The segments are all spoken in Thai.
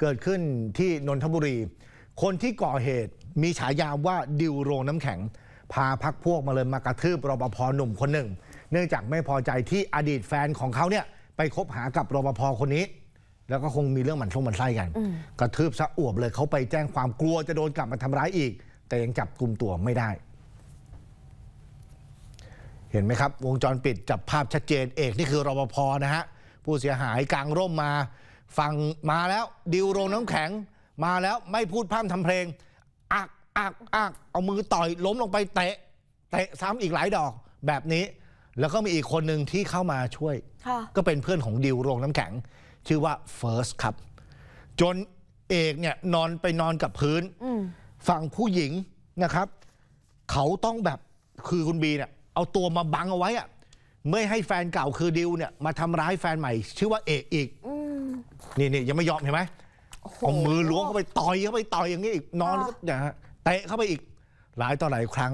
เกิดขึ้นที่นนทบุรี คนที่ก่อเหตุมีฉายาว่าดิวโรงน้ำแข็ง พาพักพวกมาเลยมากระทืบรปภหนุ่มคนหนึ่งเนื่องจากไม่พอใจที่อดีตแฟนของเขาเนี่ยไปคบหากับรปภคนนี้ แล้วก็คงมีเรื่องหมันทงหมันไส้กันกระทืบซะอวบเลยเขาไปแจ้งความกลัวจะโดนกลับมาทำร้ายอีก แต่ยังจับกลุ่มตัวไม่ได้ เห็นไหมครับ วงจรปิดจับภาพชัดเจนเอกนี่คือรปภนะฮะผู้เสียหายกลางร่มมาฟังมาแล้วดิวโรงน้ำแข็ง มาแล้วไม่พูดพร่ำทำเพลงอักอักอักเอามือต่อยล้มลงไปเตะ เตะซ้ำอีกหลายดอกแบบนี้ แล้วก็มีอีกคนหนึ่งที่เข้ามาช่วยก็เป็นเพื่อนของดิวโรงน้ำแข็ง ชื่อว่าเฟิร์สครับจนเอกเนี่ยนอนไปนอนกับพื้นฝั่งผู้หญิงนะครับ เขาต้องแบบคือคุณบีเนี่ย เอาตัวมาบังเอาไว้อะไม่ให้แฟนเก่าคือดิวเนี่ยมาทำร้ายแฟนใหม่ ชื่อว่าเอกอีกอนี่นี่ยังไม่ยอมเห็นไหมเอามือล้วงเข้าไปต่อยเข้าไปต่อยอย่างนี้อีกนอนก็นะฮะเตะเข้าไปอีก หลายต่อหลายครั้ง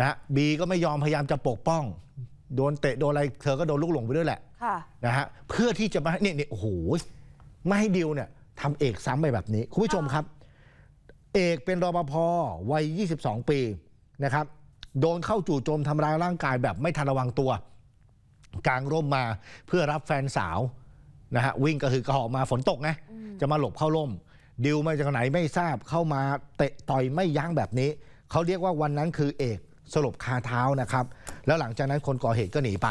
นะบีก็ไม่ยอมพยายามจะปกป้อง โดนเตะโดนอะไรเธอก็โดนลูกหลงไปด้วยแหละนะฮะเพื่อที่จะมาเนี่ยเนี่ยโอ้โหไม่ให้ดิวเนี่ยทำเอกซ้ำไปแบบนี้ คุณผู้ชมครับ เอกเป็นรปภวัย 22 ปีนะครับ โดนเข้าจู่โจมทำร้ายร่างกายแบบไม่ทันระวังตัวกลางร่มมาเพื่อรับแฟนสาวนะฮะวิ่งก็คือก็ออกมาฝนตกไงจะมาหลบเข้าร่ม ดิวมาจากไหนไม่ทราบเข้ามาเตะต่อยไม่ยั้งแบบนี้ เขาเรียกว่าวันนั้นคือเอก สลบคาเท้านะครับ แล้วหลังจากนั้นคนก่อเหตุก็หนีไป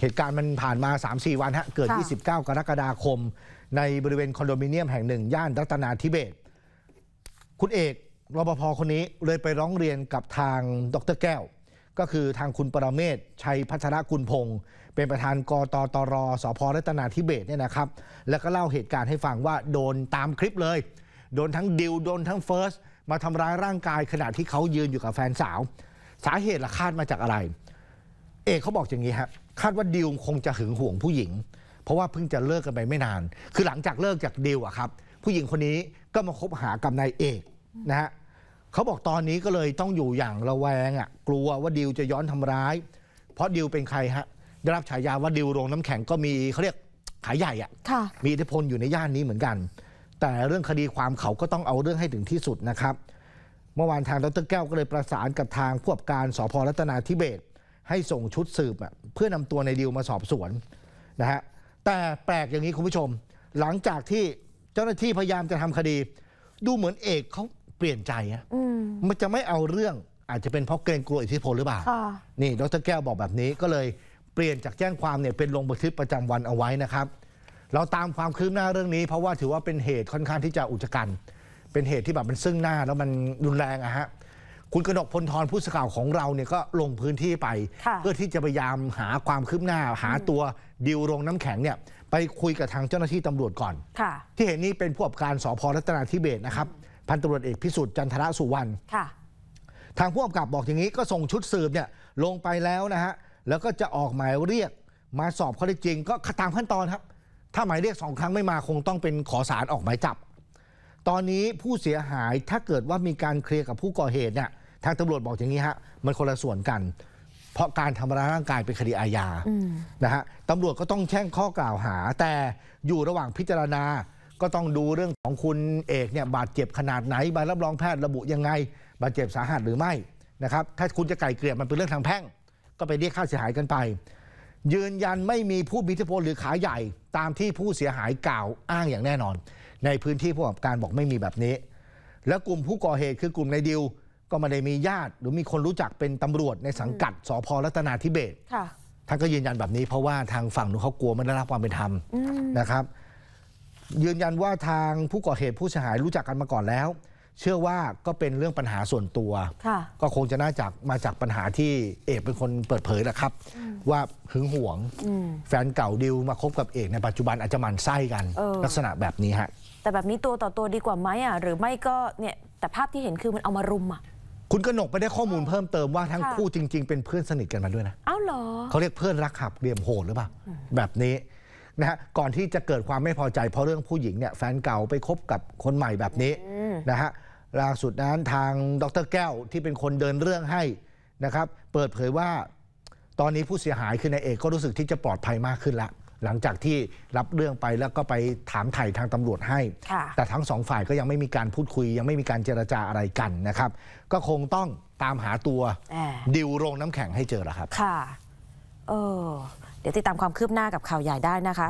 เหตุการณ์มันผ่านมา 3-4 วันฮะเกิด 29 กรกฎาคม ในบริเวณคอนโดมิเนียมแห่งหนึ่งย่านรัตนาธิเบศคุณเอกรปภคนนี้เลยไปร้องเรียนกับทางดรแก้วก็คือทางคุณปรเมศชัยพัชรกุลพงศ์เป็นประธานกตตรสพรัตนาธิเบศเนี่ยนะครับ แล้วก็เล่าเหตุการณ์ให้ฟังว่าโดนตามคลิปเลย โดนทั้งดิวโดนทั้งเฟิร์สมาทำร้ายร่างกายขณะที่เขายืนอยู่กับแฟนสาว สาเหตุละคาดมาจากอะไร เอกเขาบอกอย่างนี้ครคาดว่าดิวคงจะหึงหวงผู้หญิง เพราะว่าเพิ่งจะเลิกกันไปไม่นาน คือหลังจากเลิกจากดิวอะครับ ผู้หญิงคนนี้ก็มาคบหากับนายเอกนะฮะเขาบอกตอนนี้ก็เลยต้องอยู่อย่างระแวงอ่ะกลัวว่าดิวจะย้อนทำร้าย เพราะดิวเป็นใครฮะได้รับฉายาว่าดิวโรงน้ำแข็งก็มีเขาเรียกขายใหญ่อ่ะ มีอิทธิพลอยู่ในย่านนี้เหมือนกัน แต่เรื่องคดีความเขาก็ต้องเอาเรื่องให้ถึงที่สุดนะครับ เมื่อวานทางดรแก้วก็เลยประสานกับทางผู้บการสพรัตนาธิเบศให้ส่งชุดสืบเพื่อนำตัวในดิวมาสอบสวนนะฮะแต่แปลกอย่างนี้คุณผู้ชม หลังจากที่เจ้าหน้าที่พยายามจะทำคดีดูเหมือนเอกเขาเปลี่ยนใจนะมันจะไม่เอาเรื่องอาจจะเป็นเพราะเกรงกลัวอิทธิพลหรือเปล่านี่ดรแก้วบอกแบบนี้ ก็เลยเปลี่ยนจากแจ้งความเนี่ยเป็นลงบันทึกประจำวันเอาไว้นะครับ เราตามความคืบหน้าเรื่องนี้เพราะว่าถือว่าเป็นเหตุค่อนข้างที่จะอุจกันเป็นเหตุที่แบบมันซึ่งหน้าแล้วมันรุนแรงอะฮะ คุณกนกพลทรผู้สื่อข่าวของเราเนี่ยก็ลงพื้นที่ไป เพื่อที่จะพยายามหาความคืบหน้า หาตัวดิวโรงน้ำแข็งเนี่ย ไปคุยกับทางเจ้าหน้าที่ตำรวจก่อนที่เห็นนี่เป็นผู้อับการสพรัตนาธิเบศนะครับพันตำรวจเอกพิสุทธิ์จันทระสุวรรณทางผู้กำกับบอกอย่างนี้ก็ส่งชุดสืบเนี่ยลงไปแล้วนะฮะ แล้วก็จะออกหมายเรียกมาสอบข้อเท็จจริงก็ตามขั้นตอนครับ ถ้าหมายเรียกสองครั้งไม่มาคงต้องเป็นขอสารออกหมายจับ ตอนนี้ผู้เสียหายถ้าเกิดว่ามีการเคลียร์กับผู้ก่อเหตุเนี่ย ทางตำรวจบอกอย่างนี้ฮะ มันคนละส่วนกัน เพราะการทำร้ายร่างกายเป็นคดีอาญา นะฮะตำรวจก็ต้องแช่งข้อกล่าวหา แต่อยู่ระหว่างพิจารณาก็ต้องดูเรื่องของคุณเอกเนี่ยบาดเจ็บขนาดไหนใบรับรองแพทย์ระบุยังไง บาดเจ็บ สาหัสหรือไม่นะครับ ถ้าคุณจะไก่เกลี่ยมันเป็นเรื่องทางแพ่ง ก็ไปเรียกค่าเสียหายกันไป ยืนยันไม่มีผู้มีอิทธิพลหรือขาใหญ่ตามที่ผู้เสียหายกล่าวอ้างอย่างแน่นอน ในพื้นที่ผู้ประกอบการบอกไม่มีแบบนี้ และกลุ่มผู้ก่อเหตุคือกลุ่มในดิว ก็ไม่ได้มีญาติ หรือมีคนรู้จักเป็นตำรวจในสังกัดสพรัตนาธิเบศท่านก็ยืนยันแบบนี้เพราะว่าทางฝั่งนู้นเขากลัวไม่ได้รับความเป็นธรรมนะครับยืนยันว่าทางผู้ก่อเหตุผู้เสียหายรู้จักกันมาก่อนแล้ว เชื่อว่าก็เป็นเรื่องปัญหาส่วนตัวก็คงจะน่าจากมาจากปัญหาที่เอกเป็นคนเปิดเผยแหละครับ ว่า หึงหวงแฟนเก่าดิวมาคบกับเอกในปัจจุบันอาจจะมันไส้กัน ลักษณะแบบนี้ฮะ แต่แบบนี้ตัวต่อตัวดีกว่าไหมอ่ะหรือไม่ก็เนี่ยแต่ภาพที่เห็นคือมันเอามารุมอ่ะ คุณกนกไปได้ข้อมูลเพิ่มเติมว่าทั้งคู่จริง ๆเป็นเพื่อนสนิทกันมาด้วยนะเอ้าเหรอเขาเรียกเพื่อนรักหับเดียมโหดหรือเปล่าแบบนี้นะฮะก่อนที่จะเกิดความไม่พอใจเพราะเรื่องผู้หญิงเนี่ยแฟนเก่าไปคบกับคนใหม่แบบนี้นะฮะล่าสุดนั้นทางดรแก้วที่เป็นคนเดินเรื่องให้นะครับ เปิดเผยว่า ตอนนี้ผู้เสียหายคือนายเอกก็รู้สึกที่จะปลอดภัยมากขึ้นละหลังจากที่รับเรื่องไปแล้วก็ไปถามไถ่ทางตำรวจให้แต่ทั้งสองฝ่ายก็ยังไม่มีการพูดคุย ยังไม่มีการเจรจาอะไรกันนะครับ ก็คงต้องตามหาตัวดิวโรงน้ำแข็งให้เจอละครับค่ะเออเดี๋ยวติดตามความคืบหน้ากับข่าวใหญ่ได้นะคะ